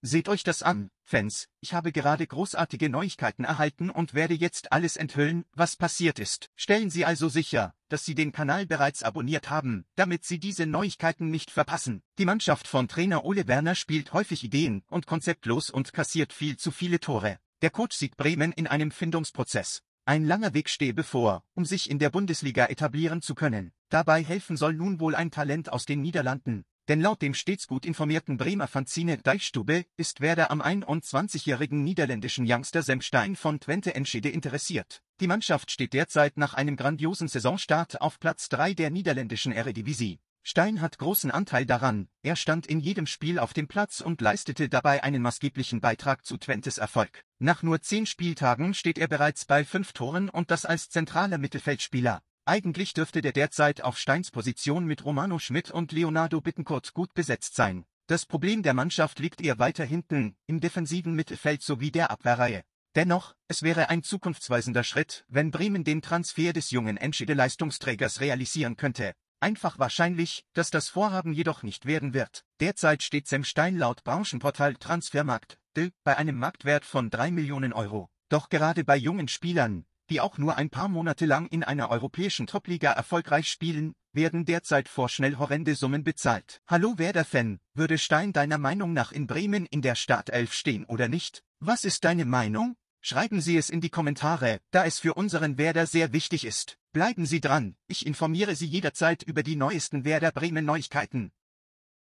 Seht euch das an, Fans, ich habe gerade großartige Neuigkeiten erhalten und werde jetzt alles enthüllen, was passiert ist. Stellen Sie also sicher, dass Sie den Kanal bereits abonniert haben, damit Sie diese Neuigkeiten nicht verpassen. Die Mannschaft von Trainer Ole Werner spielt häufig ideen- und konzeptlos und kassiert viel zu viele Tore. Der Coach sieht Bremen in einem Findungsprozess. Ein langer Weg stehe bevor, um sich in der Bundesliga etablieren zu können. Dabei helfen soll nun wohl ein Talent aus den Niederlanden denn laut dem stets gut informierten Bremer Fanzine Deichstube ist Werder am 21-jährigen niederländischen Youngster Sam Stein von Twente Enschede interessiert. Die Mannschaft steht derzeit nach einem grandiosen Saisonstart auf Platz 3 der niederländischen Eredivisie. Stein hat großen Anteil daran, er stand in jedem Spiel auf dem Platz und leistete dabei einen maßgeblichen Beitrag zu Twentes Erfolg. Nach nur zehn Spieltagen steht er bereits bei fünf Toren und das als zentraler Mittelfeldspieler. Eigentlich dürfte der derzeit auf Steins Position mit Romano Schmidt und Leonardo Bittencourt gut besetzt sein. Das Problem der Mannschaft liegt eher weiter hinten, im defensiven Mittelfeld sowie der Abwehrreihe. Dennoch, es wäre ein zukunftsweisender Schritt, wenn Bremen den Transfer des jungen Enschede-Leistungsträgers realisieren könnte. Einfach wahrscheinlich, dass das Vorhaben jedoch nicht werden wird. Derzeit steht Sam Stein laut Branchenportal Transfermarkt bei einem Marktwert von 3 Millionen Euro. Doch gerade bei jungen Spielern, die auch nur ein paar Monate lang in einer europäischen Topliga erfolgreich spielen, werden derzeit vorschnell horrende Summen bezahlt. Hallo Werder-Fan, würde Stein deiner Meinung nach in Bremen in der Startelf stehen oder nicht? Was ist deine Meinung? Schreiben Sie es in die Kommentare, da es für unseren Werder sehr wichtig ist. Bleiben Sie dran, ich informiere Sie jederzeit über die neuesten Werder Bremen Neuigkeiten.